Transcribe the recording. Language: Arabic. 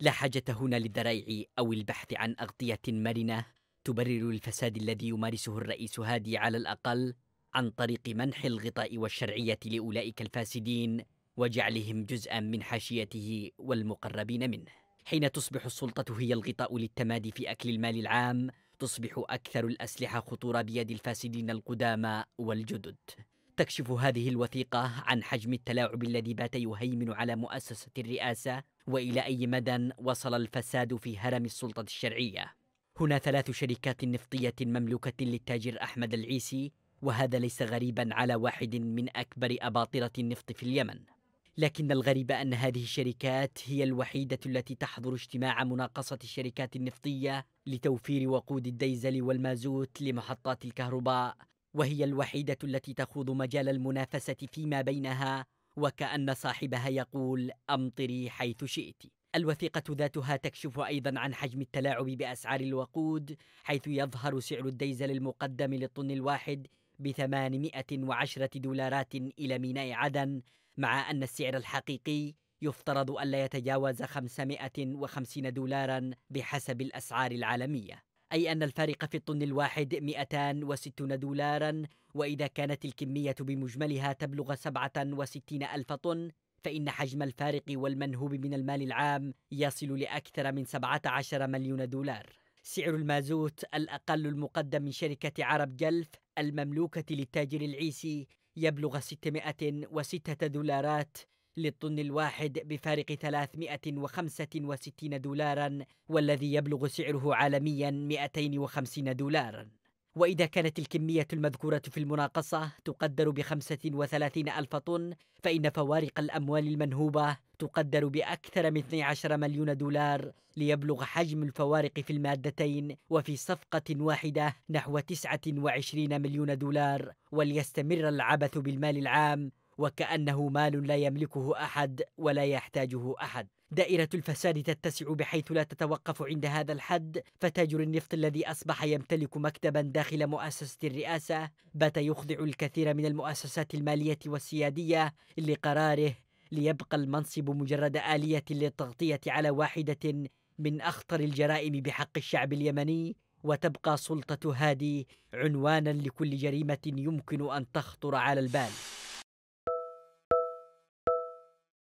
لا حاجة هنا للذرائع أو البحث عن أغطية مرنة تبرر الفساد الذي يمارسه الرئيس هادي على الأقل عن طريق منح الغطاء والشرعية لأولئك الفاسدين وجعلهم جزءا من حاشيته والمقربين منه حين تصبح السلطة هي الغطاء للتمادي في أكل المال العام تصبح أكثر الأسلحة خطورة بيد الفاسدين القدامى والجدد تكشف هذه الوثيقة عن حجم التلاعب الذي بات يهيمن على مؤسسة الرئاسة وإلى أي مدى وصل الفساد في هرم السلطة الشرعية. هنا ثلاث شركات نفطية مملوكة للتاجر أحمد العيسي وهذا ليس غريبا على واحد من أكبر أباطرة النفط في اليمن. لكن الغريب أن هذه الشركات هي الوحيدة التي تحضر اجتماع مناقصة الشركات النفطية لتوفير وقود الديزل والمازوت لمحطات الكهرباء وهي الوحيده التي تخوض مجال المنافسه فيما بينها وكان صاحبها يقول امطري حيث شئت الوثيقه ذاتها تكشف ايضا عن حجم التلاعب باسعار الوقود حيث يظهر سعر الديزل المقدم للطن الواحد ب 810 دولارات الى ميناء عدن مع ان السعر الحقيقي يفترض ألا يتجاوز 550 دولارا بحسب الأسعار العالمية أي أن الفارق في الطن الواحد 260 دولارا وإذا كانت الكمية بمجملها تبلغ 67 ألف طن فإن حجم الفارق والمنهوب من المال العام يصل لأكثر من 17 مليون دولار سعر المازوت الأقل المقدم من شركة عرب جلف المملوكة للتاجر العيسي يبلغ 606 دولارات للطن الواحد بفارق 365 دولاراً والذي يبلغ سعره عالمياً 250 دولاراً وإذا كانت الكمية المذكورة في المناقصة تقدر بخمسة وثلاثين ألف طن فإن فوارق الأموال المنهوبة تقدر بأكثر من 12 مليون دولار ليبلغ حجم الفوارق في المادتين وفي صفقة واحدة نحو 29 مليون دولار وليستمر العبث بالمال العام وكأنه مال لا يملكه أحد ولا يحتاجه أحد دائرة الفساد تتسع بحيث لا تتوقف عند هذا الحد فتاجر النفط الذي أصبح يمتلك مكتبا داخل مؤسسة الرئاسة بات يخضع الكثير من المؤسسات المالية والسيادية لقراره ليبقى المنصب مجرد آلية للتغطية على واحدة من أخطر الجرائم بحق الشعب اليمني وتبقى سلطة هادي عنوانا لكل جريمة يمكن أن تخطر على البال